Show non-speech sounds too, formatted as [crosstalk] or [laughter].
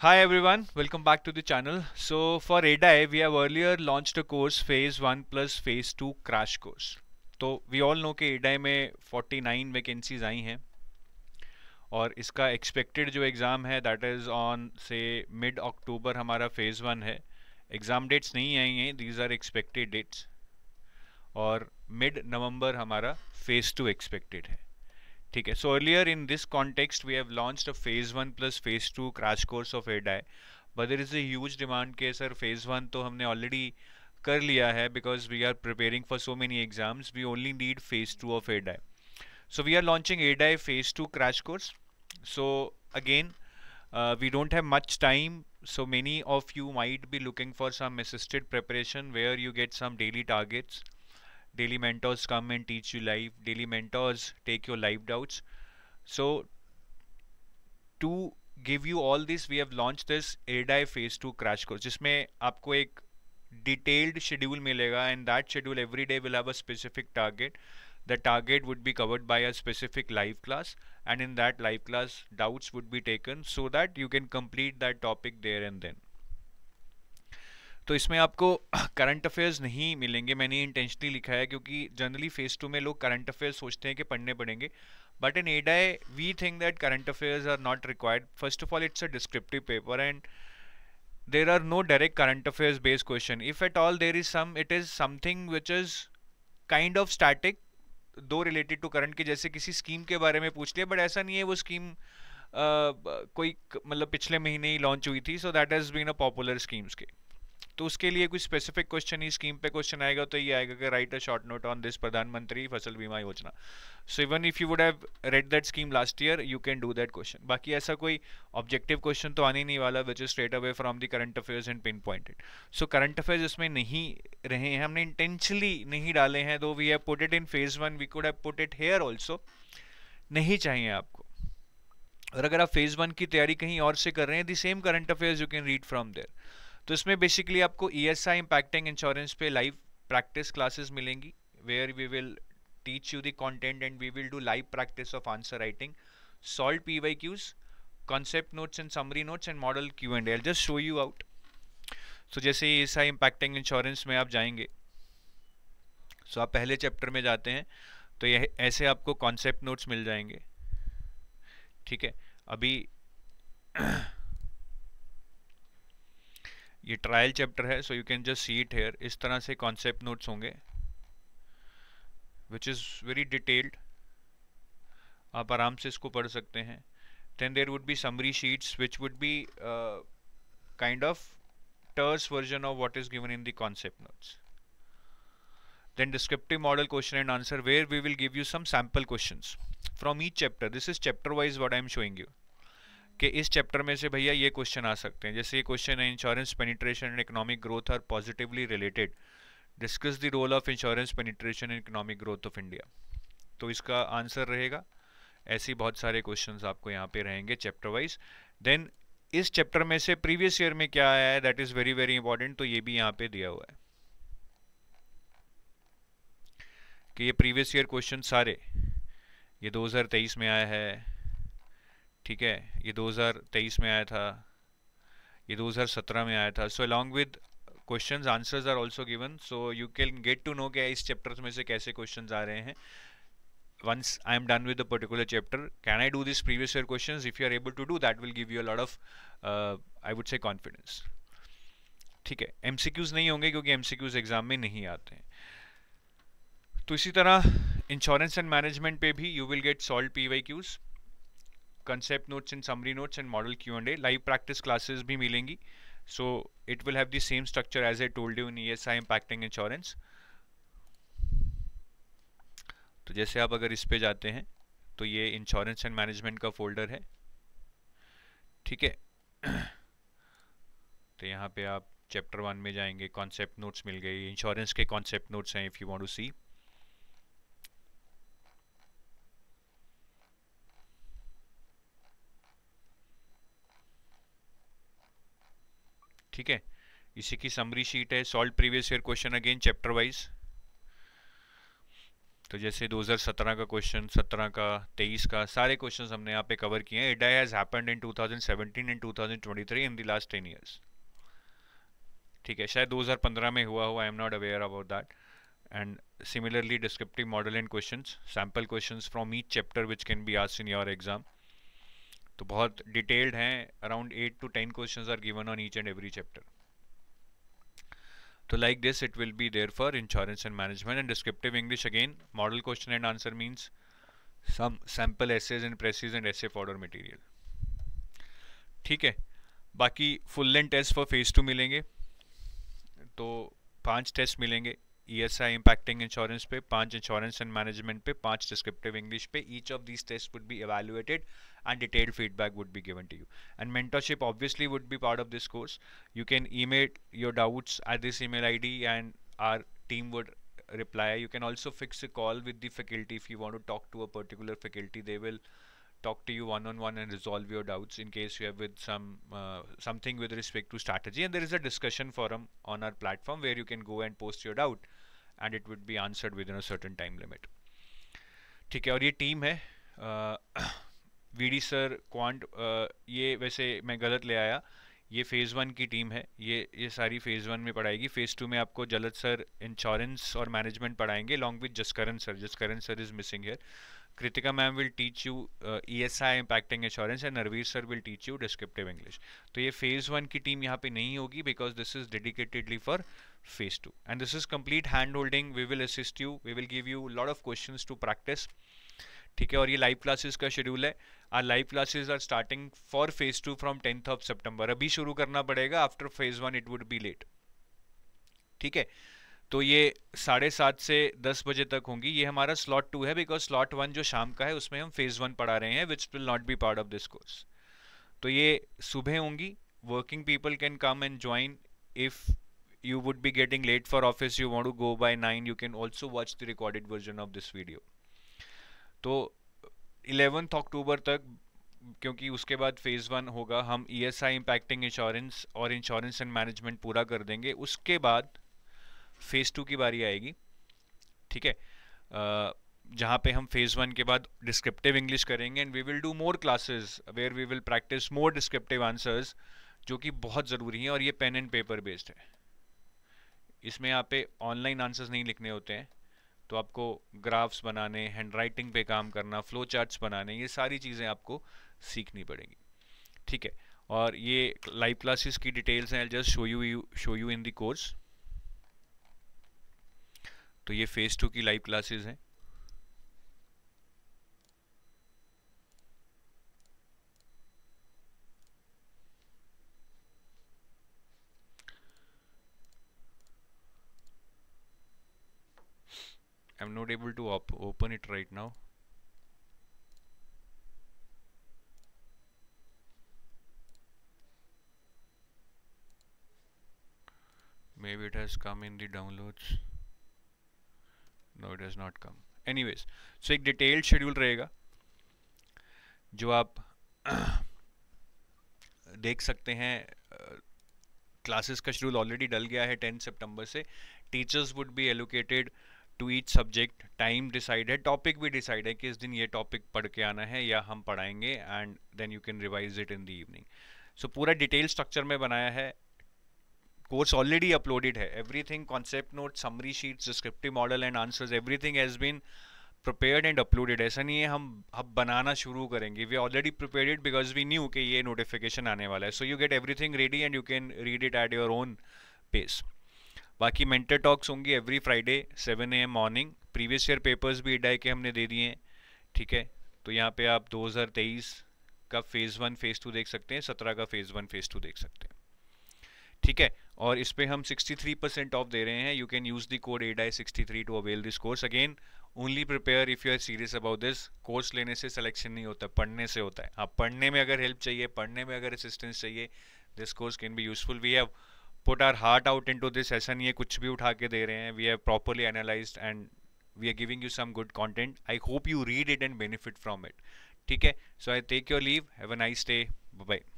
Hi everyone, welcome back to the channel. So for ADAI, we have earlier launched a course phase 1 plus phase 2 crash course. So we all know that ADAI में 49 vacancies आई हैं और इसका expected जो exam है that is on say mid October हमारा phase 1 है exam dates नहीं आई हैं these are expected dates और mid November हमारा phase 2 expected है ठीक है so earlier in this context we have launch a phase one plus phase two crash course of IRDAI but there is as demand के sir phase one तो हमने already कर लिया है because we are preparing for so many exams we only need phase two of IRDAI so we are launching IRDAI phase two crash course so again we don't have much time so many of you might be looking for some assisted preparation where you get some daily targets daily mentors come and teach you life daily mentors take your life doubts so to give you all this we have launched this ADI phase 2 crash course जिसमें आपको एक detailed schedule मिलेगा and that schedule every day will have a specific target the target would be covered by a specific live class and in that live class doubts would be taken so that you can complete that topic there and then तो इसमें आपको current [clears throat] affairs नहीं मिलेंगे मैंने intentionally लिखा है क्योंकि generally face to में लोग करंट अफेयर्स सोचते हैं कि पढ़ने पड़ेंगे but in IRDAI we think that current affairs are not required first of all it's a descriptive paper and there are no direct current affairs based question if at all there is some it is something which is kind of static though related to current के जैसे किसी scheme के बारे में पूछ लिया but ऐसा नहीं है वो स्कीम कोई मतलब पिछले महीने ही लॉन्च हुई थी so that has been a popular schemes के तो उसके लिए कोई स्पेसिफिक क्वेश्चन ही स्कीम पे क्वेश्चन आएगा तो ये आएगा कि write a short note on this Pradhan Mantri Fasal Bima Yojana so even if you would have read that scheme last year you can do that question बाकी ऐसा कोई ऑब्जेक्टिव क्वेश्चन तो आने नहीं वाला which is straight away from the current affairs and pinpointed so current affairs इसमें नहीं रहे हैं हमने इंटेंशली नहीं डाले हैं though we have put it in phase one we could have put it here also नहीं चाहिए आपको और अगर आप फेज़ वन की तैयारी कहीं और से कर रहे हैं the same current affairs you can read from there तो इसमें बेसिकली आपको E S I impacting insurance पे लाइव प्रैक्टिस क्लासेस मिलेंगी where we will teach you the content and we will do live practice of answer writing solve P Y Qs concept notes and summary notes and model Q and L just show you out so जैसे E S I impacting insurance में आप जाएंगे सो so आप पहले chapter में जाते हैं तो यह ऐसे आपको कॉन्सेप्ट नोट्स मिल जाएंगे ठीक है अभी ये ट्रायल चैप्टर है so you can just see it here इस तरह से कॉन्सेप्ट नोट्स होंगे विच इज़ वेरी डिटेल्ड आप आराम से इसको पढ़ सकते हैं then there would be summary sheets which would be kind of terse version of what is given in the concept notes then descriptive model question and answer where we will give you some sample question from each chapter this is chapter wise what I am showing you कि इस chapter में से भैया ये question आ सकते हैं जैसे ये क्वेश्चन है insurance penetration and economic growth are positively related discuss the role of insurance penetration and economic growth of India तो इसका आंसर रहेगा ऐसे बहुत सारे क्वेश्चन आपको यहाँ पे रहेंगे चैप्टर वाइज देन इस चैप्टर में से प्रीवियस ईयर में क्या आया है that is very very important तो ये भी यहाँ पे दिया हुआ है कि ये प्रीवियस ईयर क्वेश्चन सारे ये 2023 में आया है ठीक है ये 2023 में आया था ये 2017 में आया था so along with question answers are also given so you can get to know क्या इस चैप्टर में से कैसे क्वेश्चन आ रहे हैं once I am done with particular chapter can I do this previous year question if you are able to do that will give you a of I would say confidence ठीक है M C Qs नहीं होंगे क्योंकि M C Qs exam में नहीं आते हैं तो इसी तरह इंश्योरेंस एंड मैनेजमेंट पे भी you will get solve P Y Qs concept notes and summary notes and model Q and A live practice classes भी मिलेंगी so it will have the same structure as I told you in E S I impacting insurance तो जैसे आप अगर इस पे जाते हैं तो ये इंश्योरेंस एंड मैनेजमेंट का फोल्डर है ठीक है तो यहाँ पे आप चैप्टर वन में जाएंगे कॉन्सेप्ट नोट्स मिल गए इंश्योरेंस के कॉन्सेप्ट नोट्स हैं if you want to see ठीक है इसी की समरी शीट है solve previous year question again chapter wise तो जैसे 2017 का क्वेश्चन 17 का 23 का सारे क्वेश्चंस हमने यहाँ पे कवर किए हैं it has happened in 2017 and 2023 in the last ten years ठीक है शायद 2015 में हुआ हुआ I am not aware about that and similarly descriptive model and questions sample questions from each chapter which can be asked in your exam तो बहुत detailed हैं around eight to ten question are given on each and every chapter तो like this it will be there for insurance and management and descriptive English again model question and answer means some sample essays and precis and essay for material ठीक है बाकी full length test for phase two मिलेंगे तो पांच test मिलेंगे ESI impacting insurance, पे पांच insurance and management, पे पांच descriptive English, पे each of these tests would be evaluated and detailed feedback would be given to you and mentorship obviously would be part of this course you can email your doubts at this email id and our team would reply you can also fix a call with the faculty if you want to talk to a particular faculty they will talk to you one on one and resolve your doubts in case you have with some uh, something with respect to strategy and there is a discussion forum on our platform where you can go and post your doubt and it would be answered within a certain time limit ठीक है और ये team है we D sir quant ये वैसे मैं गलत ले आया ये फ़ेज़ वन की टीम है ये ये सारी फ़ेज़ वन में पढ़ाएगी फ़ेज़ टू में आपको जलद सर इंश्योरेंस और मैनेजमेंट पढ़ाएंगे long with Jaskaran sir Jaskaran sir is missing here Kritika ma'am will teach you E S I impacting insurance and Narveer sir will teach you descriptive English तो ये फ़ेज़ वन की team यहाँ पे नहीं होगी because this is dedicatedly for phase two and this is complete hand holding we will assist you we will give you lot of question to practice ठीक है और ये लाइव क्लासेस का शेड्यूल है our live classes are starting for phase two from tenth of September अभी शुरू करना पड़ेगा after phase one it would be late ठीक है तो ये साढ़े सात से दस बजे तक होंगी ये हमारा स्लॉट टू है बिकॉज स्लॉट वन जो शाम का है उसमें हम फेज़ वन पढ़ा रहे हैं which will not be part of this course तो ये सुबह होंगी working people can come and join if you would be getting late for office you want to go by nine you can also watch the recorded version of this video तो eleventh अक्टूबर तक क्योंकि उसके बाद phase one होगा हम E S I impacting insurance और insurance and management पूरा कर देंगे उसके बाद फेज़ टू की बारी आएगी ठीक है जहाँ पे हम फेज़ वन के बाद डिस्क्रिप्टिव इंग्लिश करेंगे and we will do more classes where we will practice more descriptive answers जो कि बहुत ज़रूरी हैं और ये पेन एंड पेपर बेस्ड है इसमें यहाँ पे ऑनलाइन आंसर्स नहीं लिखने होते हैं तो आपको ग्राफ्स बनाने हैंड राइटिंग पे काम करना फ्लो चार्ट्स बनाने ये सारी चीज़ें आपको सीखनी पड़ेंगी ठीक है और ये लाइव क्लासेस की डिटेल्स हैं just show you you show you in the course तो ये फेज़ टू की लाइव क्लासेस हैं I'm not able to op open it right now maybe it has come in the downloads no it has not come anyways so एक detailed schedule रहेगा जो आप देख सकते हैं क्लासेस का शेड्यूल ऑलरेडी डल गया है 10 सितंबर से teachers would be allocated to each subject time decide है टॉपिक भी डिसाइड है कि इस दिन ये टॉपिक पढ़ के आना है या हम पढ़ाएंगे and then you can revise it in the evening so पूरा डिटेल स्ट्रक्चर में बनाया है कोर्स ऑलरेडी अपलोडेड है everything concept note summary sheet descriptive model and answers everything has been prepared and uploaded ऐसा नहीं है हम अब बनाना शुरू करेंगे we already prepare it because we knew कि ये नोटिफिकेशन आने वाला है so you get everything ready and you can read it at your own pace बाकी मेंटर टॉक्स होंगी every Friday seven A M morning previous year papers भी इडाई के हमने दे दिए हैं ठीक है तो यहाँ पे आप 2023 का फेज़ वन फेज़ टू देख सकते हैं सत्रह का फेज़ वन फेज़ टू देख सकते हैं ठीक है और इस पर हम 63 परसेंट ऑफ दे रहे हैं you can use the code एडाई sixty three to avail this course again only prepare if you are serious about this course लेने से सिलेक्शन नहीं होता पढ़ने से होता है आप हाँ, पढ़ने में अगर हेल्प चाहिए पढ़ने में अगर असिस्टेंस चाहिए this course can be useful we have put our heart out into this ऐसा नहीं कुछ भी उठा के दे रहे हैं we are properly analyse and we are giving you some good content I hope you read it and benefit from it ठीक है so I take your leave have a nice day bye